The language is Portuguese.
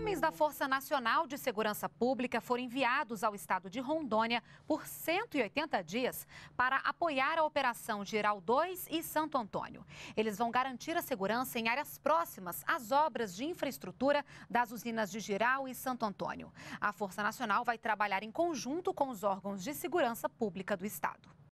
Homens da Força Nacional de Segurança Pública foram enviados ao estado de Rondônia por 180 dias para apoiar a Operação Geral 2 e Santo Antônio. Eles vão garantir a segurança em áreas próximas às obras de infraestrutura das usinas de Giral e Santo Antônio. A Força Nacional vai trabalhar em conjunto com os órgãos de segurança pública do estado.